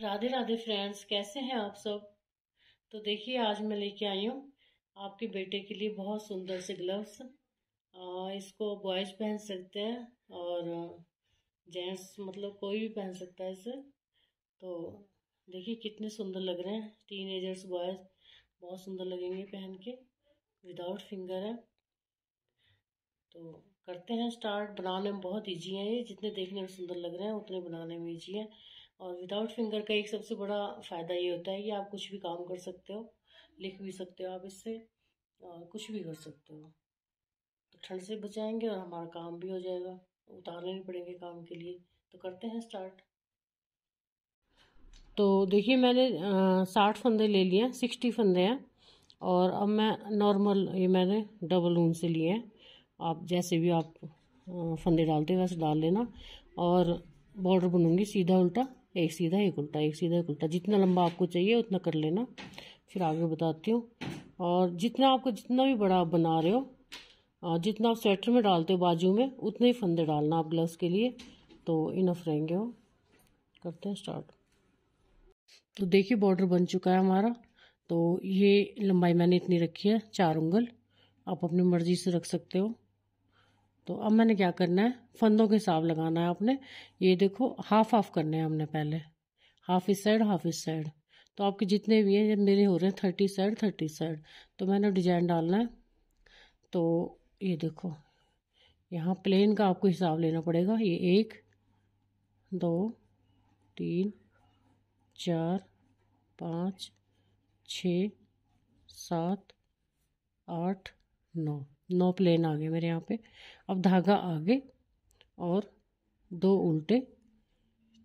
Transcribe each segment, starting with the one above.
Radhe Radhe friends कैसे हैं आप सब तो देखिए आज मैं लेके आई हूँ आपके बेटे के लिए बहुत सुंदर से ग्लव्स इसको बॉयज पहन सकते हैं और जेंट्स मतलब कोई भी पहन सकता है इसे तो देखिए कितने सुंदर लग रहे हैं टीन एजर्स बॉयज बहुत सुंदर लगेंगे पहन के विदाउट फिंगर है तो करते हैं स्टार्ट बनाने में बहुत ईजी है ये जितने देखने में सुंदर लग रहे हैं उतने बनाने में ईजी है और विदाउट फिंगर का एक सबसे बड़ा फ़ायदा ये होता है कि आप कुछ भी काम कर सकते हो लिख भी सकते हो आप इससे और कुछ भी कर सकते हो तो ठंड से बचाएंगे और हमारा काम भी हो जाएगा उतारने नहीं पड़ेंगे काम के लिए तो करते हैं स्टार्ट तो देखिए मैंने साठ फंदे ले लिए हैं सिक्सटी फंदे हैं और अब मैं नॉर्मल ये मैंने डबल ऊन से लिए हैं आप जैसे भी आप फंदे डालते हो वैसे डाल लेना और बॉर्डर बनूंगी सीधा उल्टा एक सीधा एक उल्टा एक सीधा एक उल्टा जितना लंबा आपको चाहिए उतना कर लेना फिर आगे बताती हूँ और जितना आपको जितना भी बड़ा आप बना रहे हो जितना आप स्वेटर में डालते हो बाजू में उतने ही फंदे डालना आप ग्लव्स के लिए तो इनफ रहेंगे वो करते हैं स्टार्ट तो देखिए बॉर्डर बन चुका है हमारा तो ये लंबाई मैंने इतनी रखी है चार उंगल आप अपनी मर्ज़ी से रख सकते हो तो अब मैंने क्या करना है फंदों के हिसाब लगाना है आपने ये देखो हाफ हाफ करने हैं हमने पहले हाफ इस साइड हाफ इस साइड तो आपके जितने भी हैं मेरे हो रहे हैं थर्टी साइड थर्टी साइड तो मैंने डिजाइन डालना है तो ये देखो यहाँ प्लेन का आपको हिसाब लेना पड़ेगा ये एक दो तीन चार पाँच छ सात आठ नौ नौ प्लेन आ गए मेरे यहाँ पे अब धागा आगे और दो उल्टे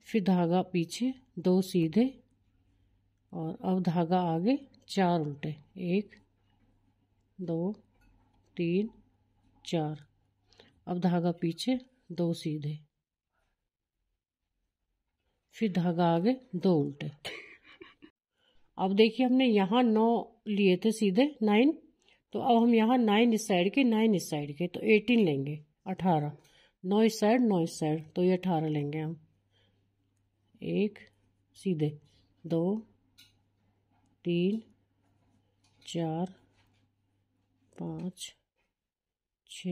फिर धागा पीछे दो सीधे और अब धागा आगे चार उल्टे एक दो तीन चार अब धागा पीछे दो सीधे फिर धागा आगे दो उल्टे अब देखिए हमने यहाँ नौ लिए थे सीधे नाइन तो अब हम यहाँ नाइन इस साइड के नाइन इस साइड के तो एटीन लेंगे अठारह नौ इस साइड नौ इस साइड तो ये अठारह लेंगे हम एक सीधे दो तीन चार पाँच छ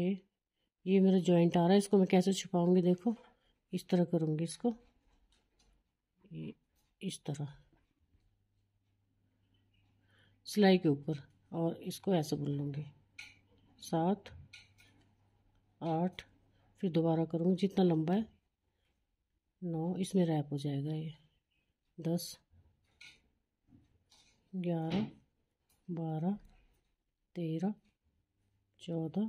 ये मेरा जॉइंट आ रहा है इसको मैं कैसे छुपाऊंगी देखो इस तरह करूँगी इसको इस तरह सिलाई के ऊपर और इसको ऐसे बुन लूँगी सात आठ फिर दोबारा करूँगी जितना लंबा है नौ इसमें रैप हो जाएगा ये दस ग्यारह बारह तेरह चौदह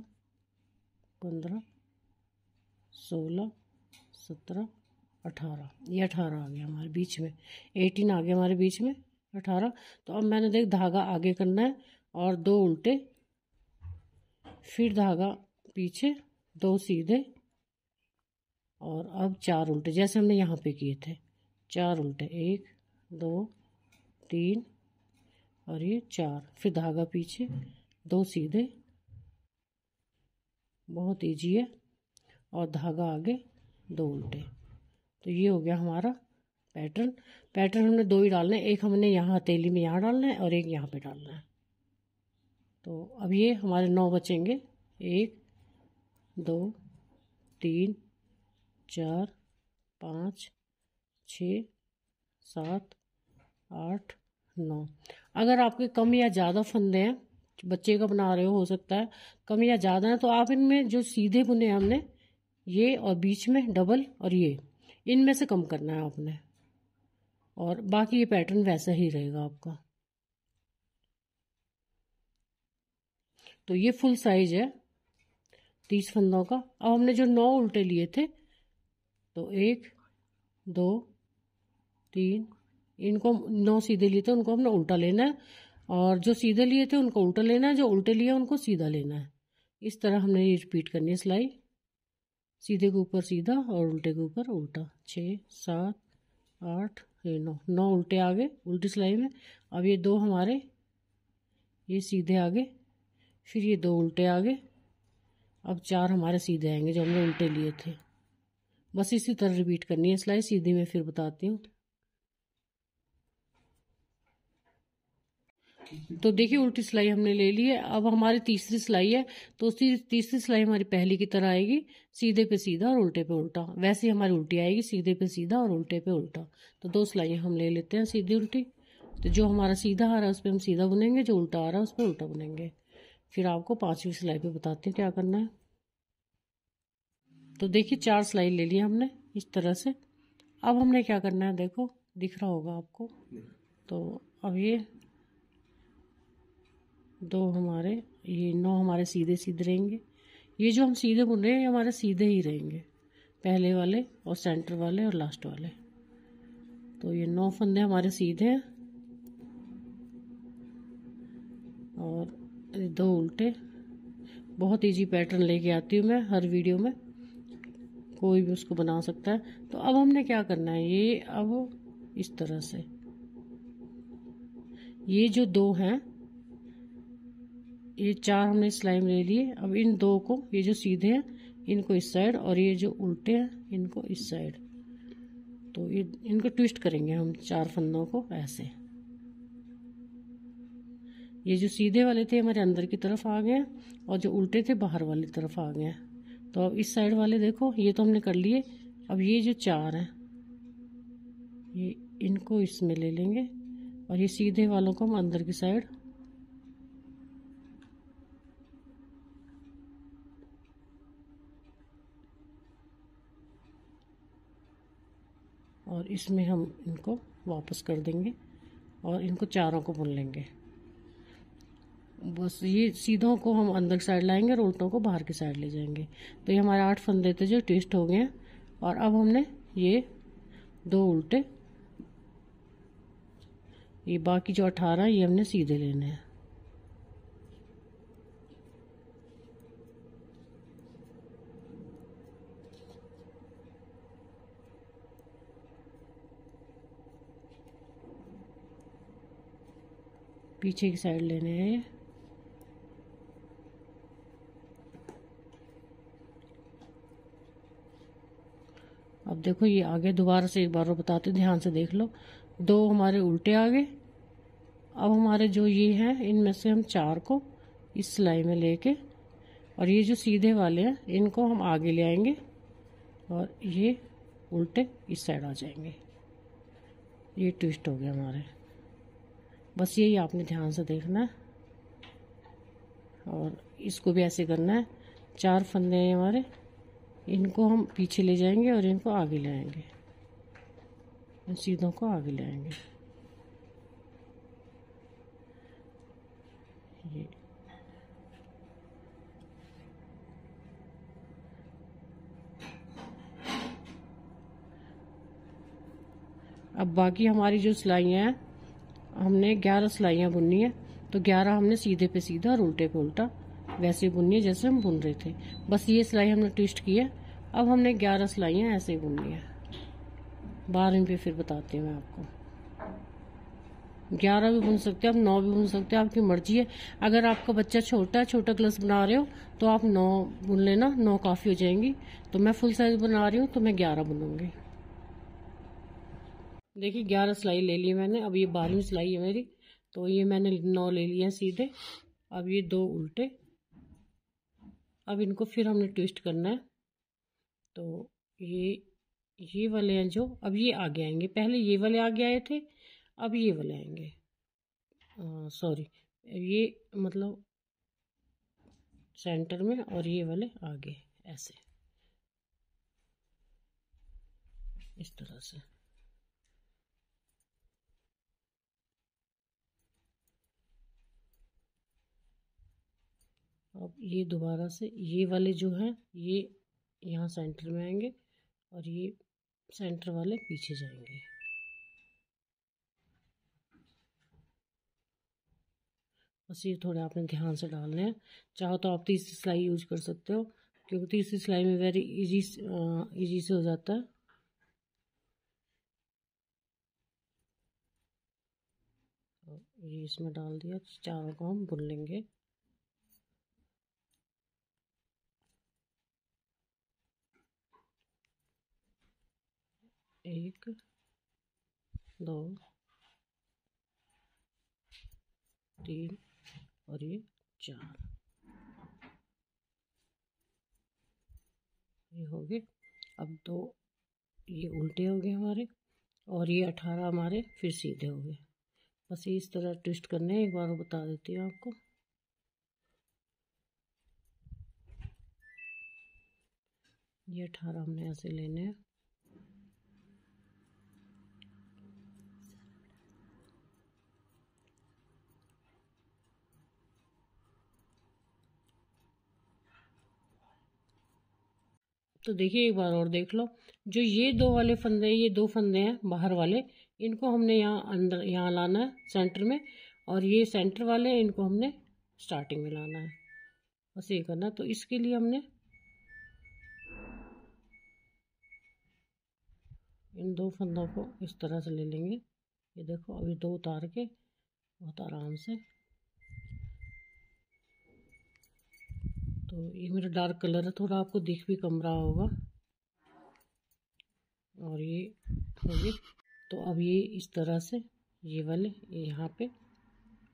पंद्रह सोलह सत्रह अठारह ये अठारह आ गया हमारे बीच में एटीन आ गया हमारे बीच में अठारह तो अब मैंने देख धागा आगे करना है और दो उल्टे फिर धागा पीछे दो सीधे और अब चार उल्टे जैसे हमने यहाँ पे किए थे चार उल्टे एक दो तीन और ये चार फिर धागा पीछे दो सीधे बहुत ईजी है और धागा आगे दो उल्टे तो ये हो गया हमारा पैटर्न पैटर्न हमने दो ही डालना है एक हमने यहाँ हथेली में यहाँ डालना है और एक यहाँ पे डालना है तो अब ये हमारे नौ बचेंगे एक दो तीन चार पाँच छ सात आठ नौ अगर आपके कम या ज़्यादा फंदे हैं बच्चे का बना रहे हो हो सकता है कम या ज़्यादा है तो आप इनमें जो सीधे बुने हमने ये और बीच में डबल और ये इनमें से कम करना है आपने और बाकी ये पैटर्न वैसा ही रहेगा आपका तो ये फुल साइज है तीस फंदों का अब हमने जो नौ उल्टे लिए थे तो एक दो तीन इनको नौ सीधे लिए थे उनको हमने उल्टा लेना है और जो सीधे लिए थे उनको उल्टा लेना है जो उल्टे लिए उनको सीधा लेना है इस तरह हमने ये रिपीट करनी है सिलाई सीधे के ऊपर सीधा और उल्टे के ऊपर उल्टा छः सात आठ ये नौ नौ उल्टे आ गए उल्टी सिलाई में अब ये दो हमारे ये सीधे आगे फिर ये दो उल्टे आ गए अब चार हमारे सीधे आएंगे जो हमने उल्टे लिए थे बस इसी तरह रिपीट करनी है सिलाई सीधी में फिर बताती हूँ तो देखिए उल्टी सिलाई हमने ले ली है अब हमारी तीसरी सिलाई है तो उसी तीसरी सिलाई हमारी पहली की तरह आएगी सीधे पे सीधा और उल्टे पे उल्टा वैसे ही हमारी उल्टी आएगी सीधे पे सीधा और उल्टे पे उल्टा तो दो सिलाइयाँ हम ले लेते हैं सीधी उल्टी तो जो हमारा सीधा आ रहा है उस पर हम सीधा बुनेंगे जो उल्टा आ रहा है उस पर उल्टा बुनेंगे फिर आपको पांचवी सिलाई पे बताते हैं क्या करना है तो देखिए चार सिलाई ले लिया हमने इस तरह से अब हमने क्या करना है देखो दिख रहा होगा आपको तो अब ये दो हमारे ये नौ हमारे सीधे सीधे रहेंगे ये जो हम सीधे बुन रहे हैं ये हमारे सीधे ही रहेंगे पहले वाले और सेंटर वाले और लास्ट वाले तो ये नौ फंदे हमारे सीधे हैं और दो उल्टे बहुत इजी पैटर्न लेके आती हूँ मैं हर वीडियो में कोई भी उसको बना सकता है तो अब हमने क्या करना है ये अब इस तरह से ये जो दो हैं ये चार हमने सिलाई में ले लिए अब इन दो को ये जो सीधे हैं इनको इस साइड और ये जो उल्टे हैं इनको इस साइड तो ये इनको ट्विस्ट करेंगे हम चार फंदों को ऐसे ये जो सीधे वाले थे हमारे अंदर की तरफ आ गए और जो उल्टे थे बाहर वाली तरफ आ गए तो अब इस साइड वाले देखो ये तो हमने कर लिए अब ये जो चार हैं ये इनको इसमें ले लेंगे और ये सीधे वालों को हम अंदर की साइड और इसमें हम इनको वापस कर देंगे और इनको चारों को बुन लेंगे बस ये सीधों को हम अंदर की साइड लाएंगे और उल्टों को बाहर की साइड ले जाएंगे तो ये हमारे आठ फंदे थे जो ट्विस्ट हो गए हैं और अब हमने ये दो उल्टे ये बाकी जो अठारह ये हमने सीधे लेने हैं पीछे की साइड लेने हैं अब देखो ये आगे दोबारा से एक बार और बताते ध्यान से देख लो दो हमारे उल्टे आ गए अब हमारे जो ये हैं इनमें से हम चार को इस सिलाई में लेके और ये जो सीधे वाले हैं इनको हम आगे ले आएंगे और ये उल्टे इस साइड आ जाएंगे ये ट्विस्ट हो गए हमारे बस यही आपने ध्यान से देखना है और इसको भी ऐसे करना है चार फंदे हैं हमारे इनको हम पीछे ले जाएंगे और इनको आगे लाएंगे इन सीधों को आगे लाएंगे ये अब बाकी हमारी जो सिलाइयाँ हैं हमने ग्यारह सिलाइयाँ बुननी है तो ग्यारह हमने सीधे पे सीधा और उल्टे पे उल्टा वैसे है जैसे हम बुन रहे थे बस ये सिलाई हमने ट्विस्ट की है अब हमने ग्यारह सिलाइयाँ ऐसे ही बुननी है बारहवीं पे फिर बताती हूँ मैं आपको ग्यारह भी बुन सकते हो आप नौ भी बुन सकते हो आपकी मर्जी है अगर आपका बच्चा छोटा है छोटा ग्लस बना रहे हो तो आप नौ बुन लेना नौ काफ़ी हो जाएंगी तो मैं फुल साइज बना रही हूँ तो मैं ग्यारह बुनूंगी देखिए ग्यारह सिलाई ले ली मैंने अब ये बारहवीं सिलाई है मेरी तो ये मैंने नौ ले लिए हैं सीधे अब ये दो उल्टे अब इनको फिर हमने ट्विस्ट करना है तो ये ये वाले हैं जो अब ये आगे आएंगे पहले ये वाले आगे आए थे अब ये वाले आएंगे सॉरी ये मतलब सेंटर में और ये वाले आगे ऐसे इस तरह से अब ये दोबारा से ये वाले जो हैं ये यहाँ सेंटर में आएंगे और ये सेंटर वाले पीछे जाएंगे बस ये थोड़े आपने ध्यान से डालने हैं चाहो तो आप तीसरी सिलाई यूज कर सकते हो क्योंकि तीसरी सिलाई में वेरी इजी इजी से हो जाता है तो ये इसमें डाल दिया चारों को हम बुन लेंगे एक दो तीन और ये चार ये हो गए अब दो ये उल्टे हो गए हमारे और ये अठारह हमारे फिर सीधे हो गए बस इस तरह ट्विस्ट करने हैं एक बार बता देती हूँ आपको ये अठारह हमने ऐसे लेने हैं तो देखिए एक बार और देख लो जो ये दो वाले फंदे ये दो फंदे हैं बाहर वाले इनको हमने यहाँ अंदर यहाँ लाना है सेंटर में और ये सेंटर वाले हैं इनको हमने स्टार्टिंग में लाना है बस ये करना तो इसके लिए हमने इन दो फंदों को इस तरह से ले लेंगे ये देखो अभी दो उतार के बहुत आराम से तो ये मेरा डार्क कलर है थोड़ा आपको दिख भी कम रहा होगा और ये हो हाँ गए तो अब ये इस तरह से ये वाले यहाँ पे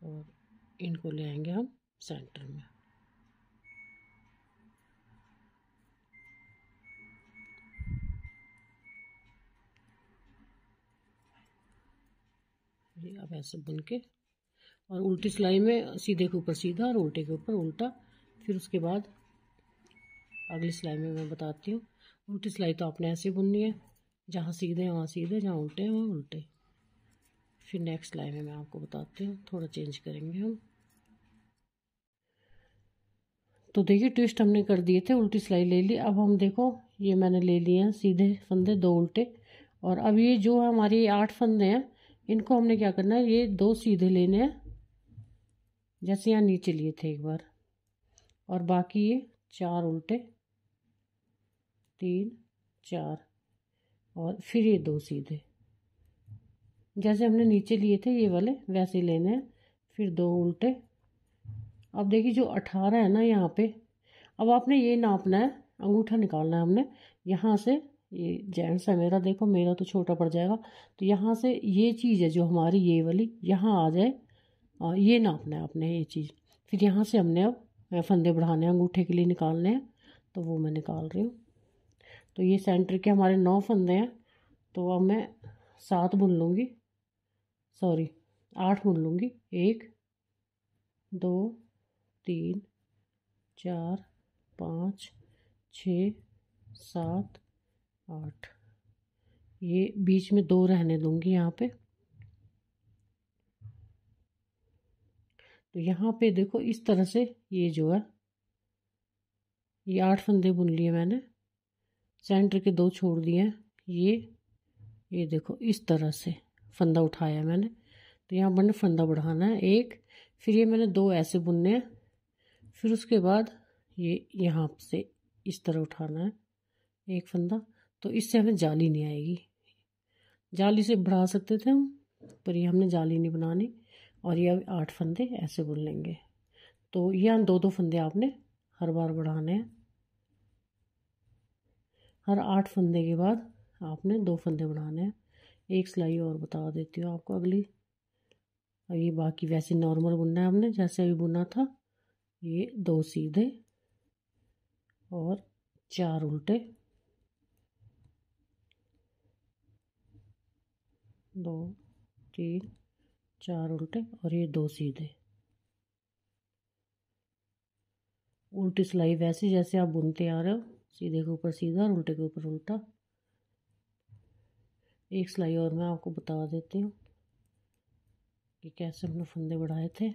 और इनको ले आएंगे हम सेंटर में ये अब ऐसे बुन के और उल्टी सिलाई में सीधे के ऊपर सीधा और उल्टे के ऊपर उल्टा फिर उसके बाद अगली सिलाई में मैं बताती हूँ उल्टी सिलाई तो आपने ऐसे बुननी है जहाँ सीधे हैं वहाँ सीधे जहाँ उल्टे हैं वहाँ उल्टे फिर नेक्स्ट सिलाई में मैं आपको बताती हूँ थोड़ा चेंज करेंगे हम तो देखिए ट्विस्ट हमने कर दिए थे उल्टी सिलाई ले ली अब हम देखो ये मैंने ले लिए हैं सीधे फंदे दो उल्टे और अब ये जो है हमारे आठ फंदे हैं इनको हमने क्या करना है ये दो सीधे लेने हैं जैसे यहाँ नीचे लिए थे एक बार और बाकी ये चार उल्टे तीन चार और फिर ये दो सीधे जैसे हमने नीचे लिए थे ये वाले वैसे लेने हैं फिर दो उल्टे अब देखिए जो अठारह है ना यहाँ पे अब आपने ये नापना है अंगूठा निकालना है हमने यहाँ से ये जेंट्स है मेरा देखो मेरा तो छोटा पड़ जाएगा तो यहाँ से ये चीज़ है जो हमारी ये वाली यहाँ आ जाए और ये नापना है आपने ये चीज़ फिर यहाँ से हमने अब फंदे बढ़ाने हैं अंगूठे के लिए निकालने हैं तो वो मैं निकाल रही हूँ तो ये सेंटर के हमारे नौ फंदे हैं तो अब मैं सात बुन लूँगी सॉरी आठ बुन लूँगी एक दो तीन चार पाँच छ सात आठ ये बीच में दो रहने दूँगी यहाँ पे तो यहाँ पे देखो इस तरह से ये जो है ये आठ फंदे बुन लिए मैंने सेंटर के दो छोड़ दिए हैं ये ये देखो इस तरह से फंदा उठाया मैंने तो यहाँ मैंने फंदा बढ़ाना है एक फिर ये मैंने दो ऐसे बुनने हैं फिर उसके बाद ये यहाँ से इस तरह उठाना है एक फंदा तो इससे हमें जाली नहीं आएगी जाली से बढ़ा सकते थे हम पर ये हमने जाली नहीं बनानी और ये आठ फंदे ऐसे बुन लेंगे तो ये दो दो फंदे आपने हर बार बढ़ाने हैं हर आठ फंदे के बाद आपने दो फंदे बढ़ाने हैं एक सिलाई और बता देती हूँ आपको अगली और ये बाकी वैसे नॉर्मल बुनना है हमने जैसे अभी बुना था ये दो सीधे और चार उल्टे दो तीन चार उल्टे और ये दो सीधे उल्टी सिलाई वैसे जैसे आप बुनते आ रहे हो सीधे के ऊपर सीधा और उल्टे के ऊपर उल्टा एक सिलाई और मैं आपको बता देती हूँ कि कैसे हमने फंदे बढ़ाए थे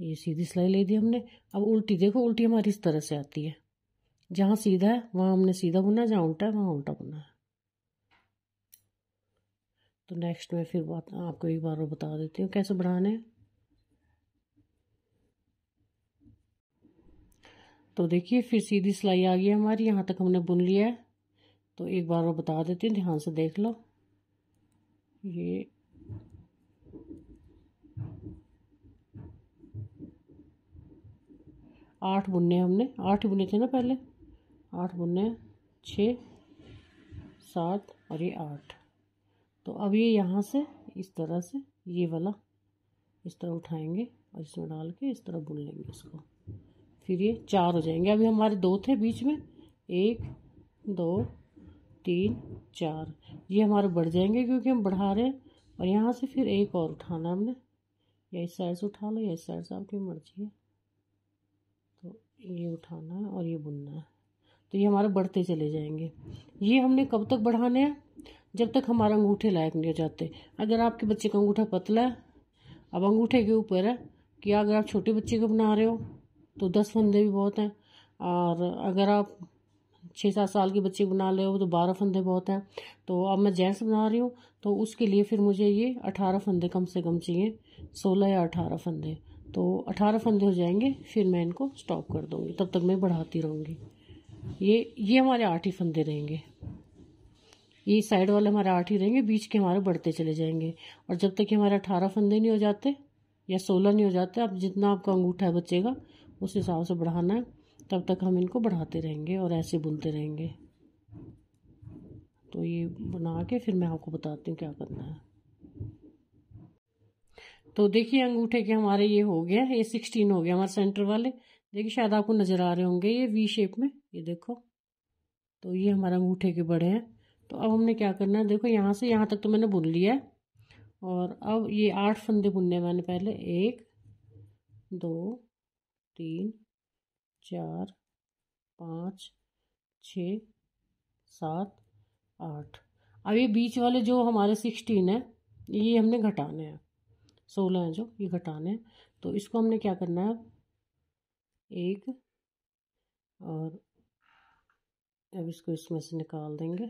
ये सीधी सिलाई ले दी हमने अब उल्टी देखो उल्टी हमारी इस तरह से आती है जहाँ सीधा है वहाँ हमने सीधा बुना है जहाँ उल्टा है वहाँ उल्टा बुना है तो नेक्स्ट में फिर बात आपको एक बार और बता देती हूँ कैसे बढ़ाने हैं तो देखिए फिर सीधी सिलाई आ गई हमारी यहाँ तक हमने बुन लिया है तो एक बार और बता देती हूँ ध्यान से देख लो ये आठ बुनने हमने आठ बुने थे ना पहले आठ बुनने छः सात और ये आठ तो अब ये यहाँ से इस तरह से ये वाला इस तरह उठाएंगे और इसमें डाल के इस तरह बुन लेंगे इसको फिर ये चार हो जाएंगे अभी हमारे दो थे बीच में एक दो तीन चार ये हमारे बढ़ जाएंगे क्योंकि हम बढ़ा रहे हैं और यहाँ से फिर एक और उठाना हमने या इस साइड से उठा लो या इस साइड से आपकी मर्जी है तो ये उठाना है और ये बुनना है तो ये हमारे बढ़ते चले जाएंगे ये हमने कब तक बढ़ाने हैं जब तक हमारा अंगूठे लायक नहीं हो जाते अगर आपके बच्चे का अंगूठा पतला है अब अंगूठे के ऊपर है कि अगर आप छोटे बच्चे को बना रहे हो तो दस फंदे भी बहुत हैं और अगर आप छः सात साल के बच्चे बना रहे हो तो बारह फंदे बहुत हैं तो अब मैं जेंट्स बना रही हूँ तो उसके लिए फिर मुझे ये अठारह फंदे कम से कम चाहिए सोलह या अठारह फंदे तो अठारह फंदे हो जाएंगे फिर मैं इनको स्टॉप कर दूँगी तब तक मैं बढ़ाती रहूँगी ये ये हमारे आठ ही फंदे रहेंगे ये साइड वाले हमारे आठ ही रहेंगे बीच के हमारे बढ़ते चले जाएंगे और जब तक कि हमारे अठारह फंदे नहीं हो जाते या सोलह नहीं हो जाते आप जितना आपका अंगूठा है बचेगा उस हिसाब से बढ़ाना है तब तक हम इनको बढ़ाते रहेंगे और ऐसे बुनते रहेंगे तो ये बना के फिर मैं आपको बताती हूँ क्या करना है तो देखिए अंगूठे के हमारे ये हो गया ये सिक्सटीन हो गया हमारे सेंटर वाले देखिए शायद आपको नज़र आ रहे होंगे ये वी शेप में ये देखो तो ये हमारे अंगूठे के बड़े हैं तो अब हमने क्या करना है देखो यहाँ से यहाँ तक तो मैंने बुन लिया है और अब ये आठ फंदे बुनने मैंने पहले एक दो तीन चार पाँच छ सात आठ अब ये बीच वाले जो हमारे सिक्सटीन है ये हमने घटाने हैं सोलह हैं जो ये घटाने हैं तो इसको हमने क्या करना है एक और अब इसको इसमें से निकाल देंगे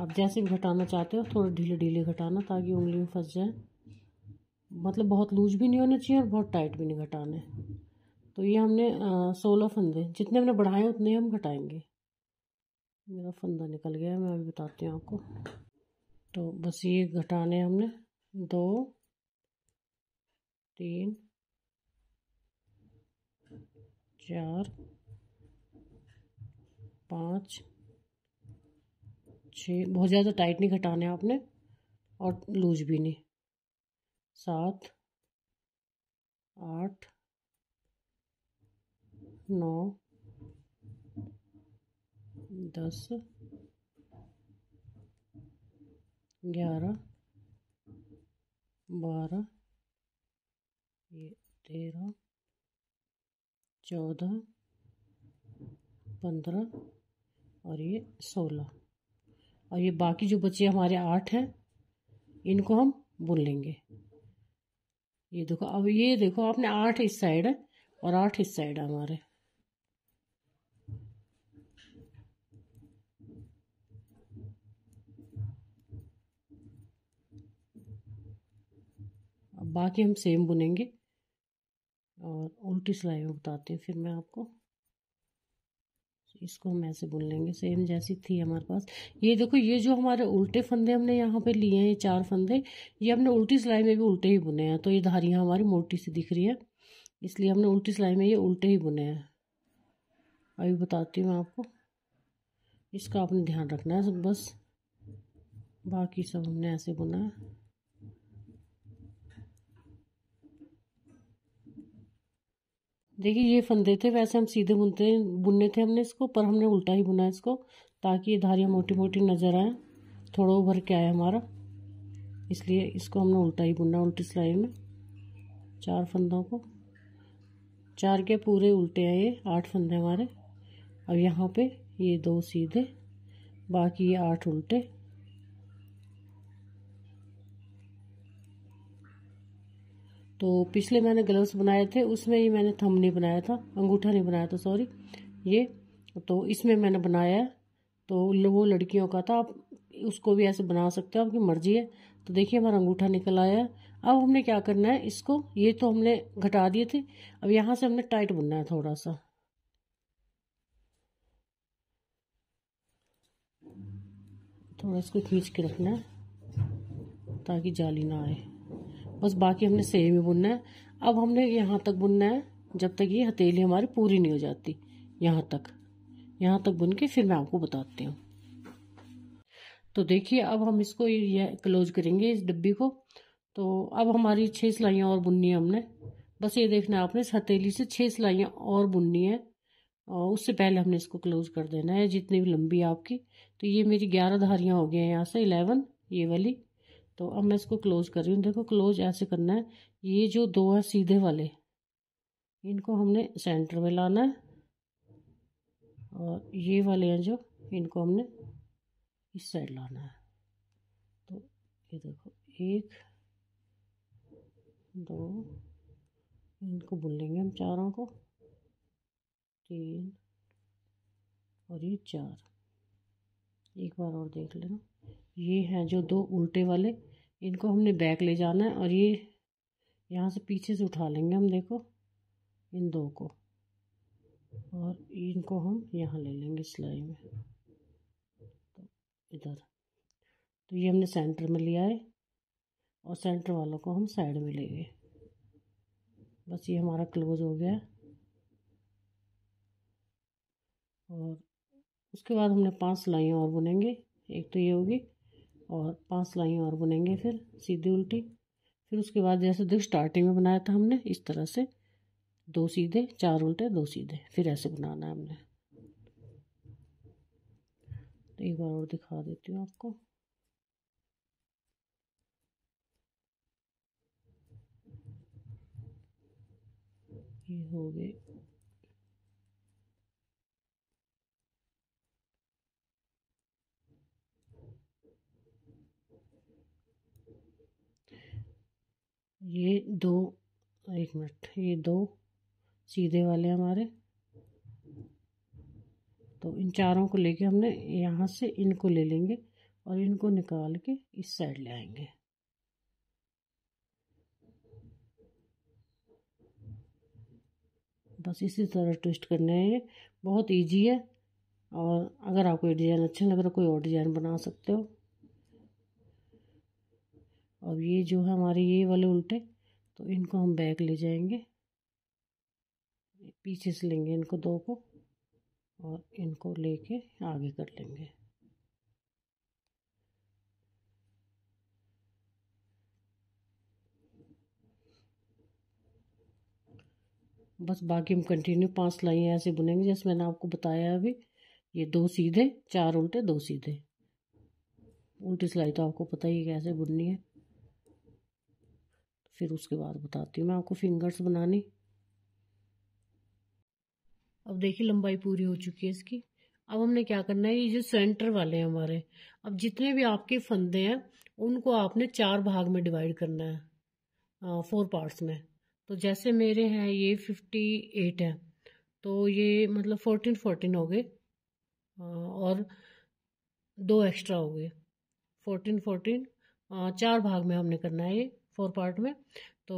आप जैसे भी घटाना चाहते हो थोड़ा ढीले ढीले घटाना ताकि उंगली में फंस जाए मतलब बहुत लूज भी नहीं होना चाहिए और बहुत टाइट भी नहीं घटाने तो ये हमने सोलह फंदे जितने हमने बढ़ाए उतने हम घटाएंगे मेरा फंदा निकल गया मैं अभी बताती हूँ आपको तो बस ये घटाने हमने दो तीन चार पाँच छः बहुत ज़्यादा टाइट नहीं घटाना है आपने और लूज भी नहीं सात आठ नौ दस ग्यारह बारह तेरह चौदह पंद्रह और ये सोलह और ये बाकी जो बचे हमारे आठ हैं इनको हम बुन लेंगे ये देखो अब ये देखो आपने आठ इस साइड है और आठ इस साइड है हमारे अब बाकी हम सेम बुनेंगे और उल्टी सिलाई में बताती हूँ फिर मैं आपको इसको हम ऐसे बुन लेंगे सेम जैसी थी हमारे पास ये देखो ये जो हमारे उल्टे फंदे हमने यहाँ पे लिए हैं ये चार फंदे ये हमने उल्टी सिलाई में भी उल्टे ही बुने हैं तो ये धारियाँ हमारी मोटी सी दिख रही है इसलिए हमने उल्टी सिलाई में ये उल्टे ही बुने हैं अभी बताती हूँ आपको इसका आपने ध्यान रखना है बस बाकी सब हमने ऐसे बुना है देखिए ये फंदे थे वैसे हम सीधे बुनते बुनने थे हमने इसको पर हमने उल्टा ही बुना इसको ताकि ये धारियाँ मोटी मोटी नज़र आए थोड़ा उभर के आए हमारा इसलिए इसको हमने उल्टा ही बुना उल्टी सिलाई में चार फंदों को चार के पूरे उल्टे हैं ये आठ फंदे हमारे अब यहाँ पे ये दो सीधे बाकी ये आठ उल्टे तो पिछले मैंने ग्लव्स बनाए थे उसमें ही मैंने थम नहीं बनाया था अंगूठा नहीं बनाया था सॉरी ये तो इसमें मैंने बनाया है तो वो लड़कियों का था आप उसको भी ऐसे बना सकते हो आपकी मर्जी है तो देखिए हमारा अंगूठा निकल आया है अब हमने क्या करना है इसको ये तो हमने घटा दिए थे अब यहाँ से हमने टाइट बुनना है थोड़ा सा थोड़ा इसको खींच के रखना है ताकि जाली ना आए बस बाकी हमने सेम ही बुनना है अब हमने यहाँ तक बुनना है जब तक ये हथेली हमारी पूरी नहीं हो जाती यहाँ तक यहाँ तक बुन के फिर मैं आपको बताती हूँ तो देखिए अब हम इसको ये क्लोज करेंगे इस डब्बी को तो अब हमारी छः सिलाइयाँ और बुननी है हमने बस ये देखना है आपने इस हथेली से छः सिलाइयाँ और बुननी है और उससे पहले हमने इसको क्लोज कर देना है जितनी भी लंबी आपकी तो ये मेरी ग्यारह धारियाँ हो गई हैं यहाँ से इलेवन ये वाली तो अब मैं इसको क्लोज कर रही हूँ देखो क्लोज ऐसे करना है ये जो दो है सीधे वाले इनको हमने सेंटर में लाना है और ये वाले हैं जो इनको हमने इस साइड लाना है तो ये देखो एक दो इनको बुन लेंगे हम चारों को तीन और ये चार एक बार और देख लेना ये हैं जो दो उल्टे वाले इनको हमने बैक ले जाना है और ये यहाँ से पीछे से उठा लेंगे हम देखो इन दो को और इनको हम यहाँ ले लेंगे सिलाई में तो इधर तो ये हमने सेंटर में लिया है और सेंटर वालों को हम साइड में ले गए बस ये हमारा क्लोज हो गया और उसके बाद हमने पांच सिलाइयाँ और बुनेंगे एक तो ये होगी और पांच लाइयाँ और बुनेंगे फिर सीधी उल्टी फिर उसके बाद जैसे देखो स्टार्टिंग में बनाया था हमने इस तरह से दो सीधे चार उल्टे दो सीधे फिर ऐसे बनाना है हमने तो एक बार और दिखा देती हूँ आपको ये हो गए ये दो एक मिनट ये दो सीधे वाले हमारे तो इन चारों को लेके हमने यहाँ से इनको ले लेंगे और इनको निकाल के इस साइड ले आएंगे बस इसी तरह ट्विस्ट करने हैं ये बहुत इजी है और अगर आपको ये डिज़ाइन अच्छा लग रहा है कोई और डिज़ाइन बना सकते हो और ये जो है हमारे ये वाले उल्टे तो इनको हम बैक ले जाएंगे पीछे से लेंगे इनको दो को और इनको लेके आगे कर लेंगे बस बाकी हम कंटिन्यू पांच सिलाइयाँ ऐसे बुनेंगे जैसे मैंने आपको बताया अभी ये दो सीधे चार उल्टे दो सीधे उल्टी सिलाई तो आपको पता ही कैसे बुननी है फिर उसके बाद बताती हूँ मैं आपको फिंगर्स बनाने अब देखिए लंबाई पूरी हो चुकी है इसकी अब हमने क्या करना है ये जो सेंटर वाले हैं हमारे अब जितने भी आपके फंदे हैं उनको आपने चार भाग में डिवाइड करना है आ, फोर पार्ट्स में तो जैसे मेरे हैं ये फिफ्टी एट है तो ये मतलब फोर्टीन फोर्टीन हो गए और दो एक्स्ट्रा हो गए फोर्टीन फोर्टीन चार भाग में हमने करना है ये फोर पार्ट में तो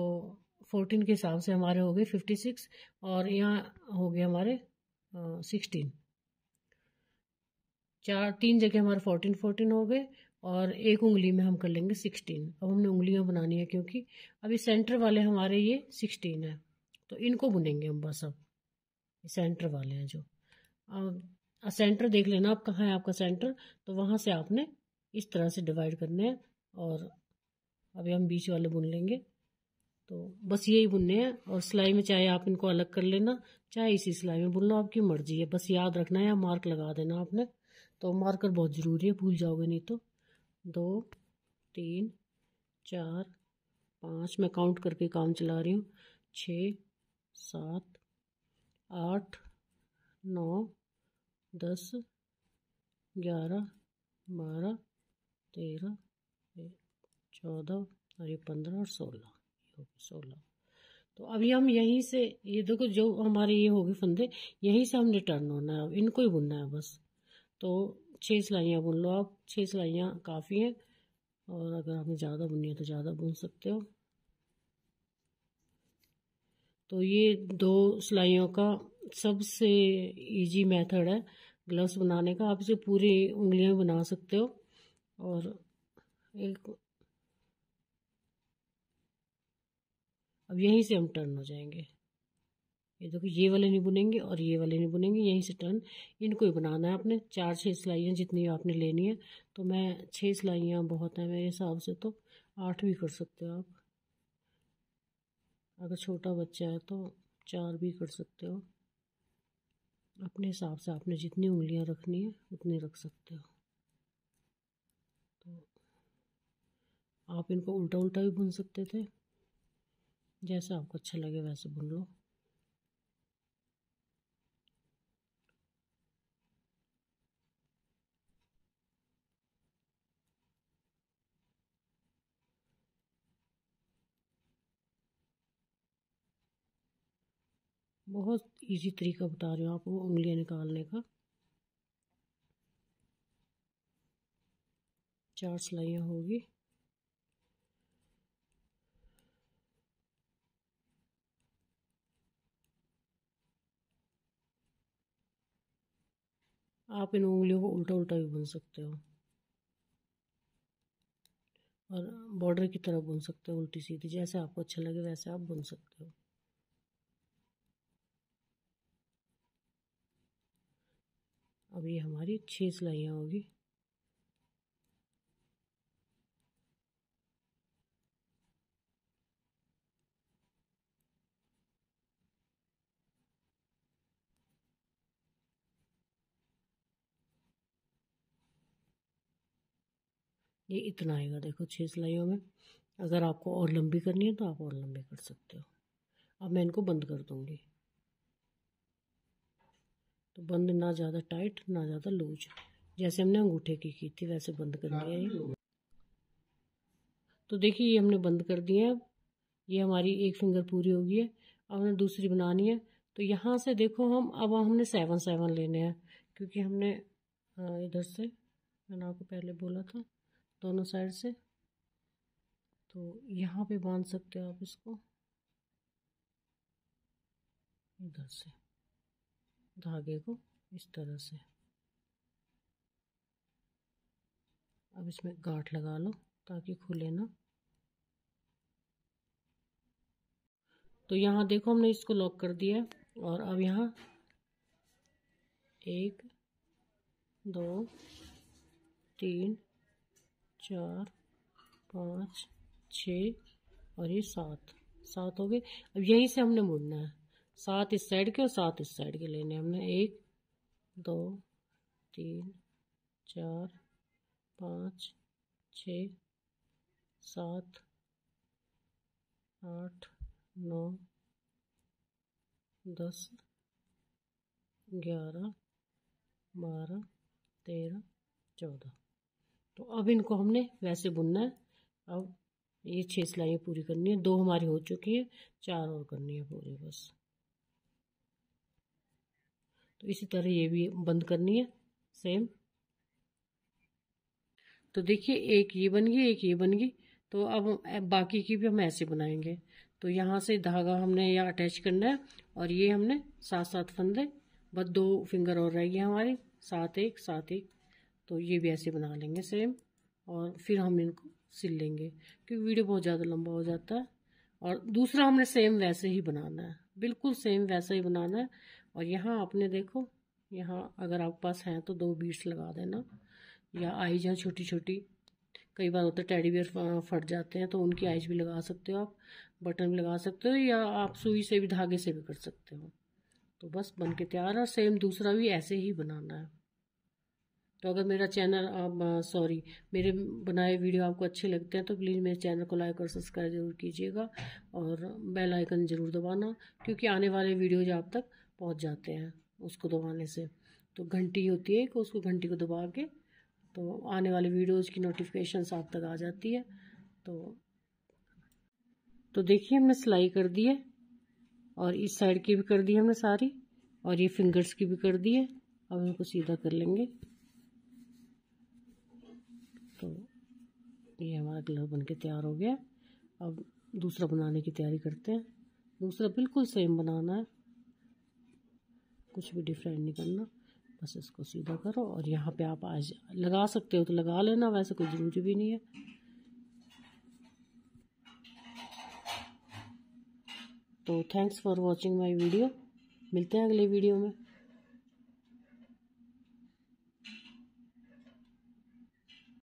फोर्टीन के हिसाब से हमारे हो गए फिफ्टी सिक्स और यहाँ हो गए हमारे सिक्सटीन चार तीन जगह हमारे फोर्टीन फोर्टीन हो गए और एक उंगली में हम कर लेंगे सिक्सटीन अब हमने उंगलियाँ बनानी है क्योंकि अभी सेंटर वाले हमारे ये सिक्सटीन है तो इनको बुनेंगे हम बस अब सेंटर वाले हैं जो अब सेंटर देख लेना आप कहाँ है आपका सेंटर तो वहाँ से आपने इस तरह से डिवाइड करने हैं और अभी हम बीच वाले बुन लेंगे तो बस यही बुनने हैं और सिलाई में चाहे आप इनको अलग कर लेना चाहे इसी सिलाई में बुन लो आपकी मर्जी है बस याद रखना है या मार्क लगा देना आपने तो मार्कर बहुत ज़रूरी है भूल जाओगे नहीं तो दो तीन चार पाँच मैं काउंट करके काम चला रही हूँ छ सात आठ नौ दस ग्यारह बारह तेरह चौदह और ये पंद्रह और सोलह सोलह तो अभी हम यहीं से ये देखो जो हमारे ये होगी फंदे यहीं से हम रिटर्न होना है इनको ही बुनना है बस तो छः सिलाइयाँ बुन लो आप छः सिलाइयाँ काफ़ी हैं और अगर आपने ज़्यादा बुननी है तो ज़्यादा बुन सकते हो तो ये दो सिलाइयों का सबसे इजी मेथड है ग्लव्स बनाने का आप इसे पूरी उंगलियाँ बना सकते हो और एक अब यहीं से हम टर्न हो जाएंगे ये देखो ये वाले नहीं बुनेंगे और ये वाले नहीं बुनेंगे यहीं से टर्न इनको ही बनाना है आपने चार छः सिलाइयाँ जितनी आपने लेनी है तो मैं छः सिलाइयाँ बहुत हैं मेरे हिसाब से तो आठ भी कर सकते हो आप अगर छोटा बच्चा है तो चार भी कर सकते हो अपने हिसाब से आपने जितनी उंगलियाँ रखनी है उतनी रख सकते हो तो आप इनको उल्टा उल्टा भी बुन सकते थे जैसा आपको अच्छा लगे वैसे भून लो बहुत इजी तरीका बता रही हूँ आपको उंगलियाँ निकालने का चार सिलाइयाँ होगी आप इन उंगलियों को उल्टा उल्टा भी बुन सकते हो और बॉर्डर की तरफ बुन सकते हो उल्टी सीधी जैसे आपको अच्छा लगे वैसे आप बुन सकते हो अब ये हमारी छः सिलाइयाँ होगी ये इतना आएगा देखो छः सिलाइयों में अगर आपको और लंबी करनी है तो आप और लंबी कर सकते हो अब मैं इनको बंद कर दूँगी तो बंद ना ज़्यादा टाइट ना ज़्यादा लूज जैसे हमने अंगूठे की की थी वैसे बंद कर है ये तो देखिए ये हमने बंद कर दिया अब ये हमारी एक फिंगर पूरी हो गई है अब हमने दूसरी बनानी है तो यहाँ से देखो हम अब हमने सेवन सेवन लेने हैं क्योंकि हमने हाँ, इधर से मैंने आपको पहले बोला था दोनों साइड से तो यहाँ पे बांध सकते हो आप इसको इधर से धागे को इस तरह से अब इसमें गांठ लगा लो ताकि खुले ना तो यहाँ देखो हमने इसको लॉक कर दिया और अब यहाँ एक दो तीन चार पाँच छ और ये सात सात हो गए अब यहीं से हमने मुड़ना है सात इस साइड के और सात इस साइड के लेने हमने एक दो तीन चार पाँच छ सात आठ नौ दस ग्यारह बारह तेरह चौदह तो अब इनको हमने वैसे बुनना है अब ये छः सिलाइयाँ पूरी करनी है दो हमारी हो चुकी हैं चार और करनी है पूरी बस तो इसी तरह ये भी बंद करनी है सेम तो देखिए एक ये बन गई एक ये बन गई तो अब बाकी की भी हम ऐसे बनाएंगे तो यहाँ से धागा हमने यहाँ अटैच करना है और ये हमने सात सात फंदे बस दो फिंगर और रहेगी हमारी सात एक सात एक तो ये भी ऐसे बना लेंगे सेम और फिर हम इनको सिल लेंगे क्योंकि वीडियो बहुत ज़्यादा लंबा हो जाता है और दूसरा हमने सेम वैसे ही बनाना है बिल्कुल सेम वैसे ही बनाना है और यहाँ आपने देखो यहाँ अगर आपके पास हैं तो दो बीट्स लगा देना या आइज हैं छोटी छोटी कई बार होता है टेडी बियर फट जाते हैं तो उनकी आइज भी लगा सकते हो आप बटन भी लगा सकते हो या आप सुई से भी धागे से भी कर सकते हो तो बस बन के तैयार है सेम दूसरा भी ऐसे ही बनाना है तो अगर मेरा चैनल सॉरी मेरे बनाए वीडियो आपको अच्छे लगते हैं तो प्लीज़ मेरे चैनल को लाइक और सब्सक्राइब ज़रूर कीजिएगा और बेल आइकन ज़रूर दबाना क्योंकि आने वाले वीडियोज आप तक पहुँच जाते हैं उसको दबाने से तो घंटी होती है कि उसको घंटी को दबा के तो आने वाले वीडियोज़ की नोटिफिकेशन आप तक आ जाती है तो तो देखिए हमने सिलाई कर दी है और इस साइड की भी कर दी हमने सारी और ये फिंगर्स की भी कर दी है अब इनको सीधा कर लेंगे ये हमारा कलर बन के तैयार हो गया अब दूसरा बनाने की तैयारी करते हैं दूसरा बिल्कुल सेम बनाना है कुछ भी डिफरेंट नहीं करना बस इसको सीधा करो और यहाँ पे आप आज लगा सकते हो तो लगा लेना वैसे कोई ज़रूरी भी नहीं है तो thanks for watching my video मिलते हैं अगले वीडियो में